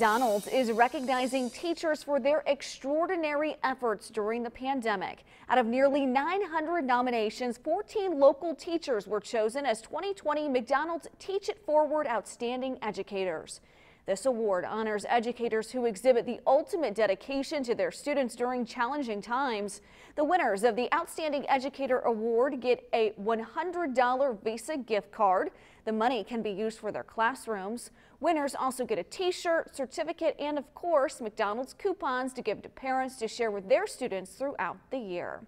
McDonald's is recognizing teachers for their extraordinary efforts during the pandemic. Out of nearly 900 nominations, 14 local teachers were chosen as 2020 McDonald's Teach It Forward Outstanding Educators. This award honors educators who exhibit the ultimate dedication to their students during challenging times. The winners of the Outstanding Educator Award get a $100 Visa gift card. The money can be used for their classrooms. Winners also get a t-shirt, certificate, and of course, McDonald's coupons to give to parents to share with their students throughout the year.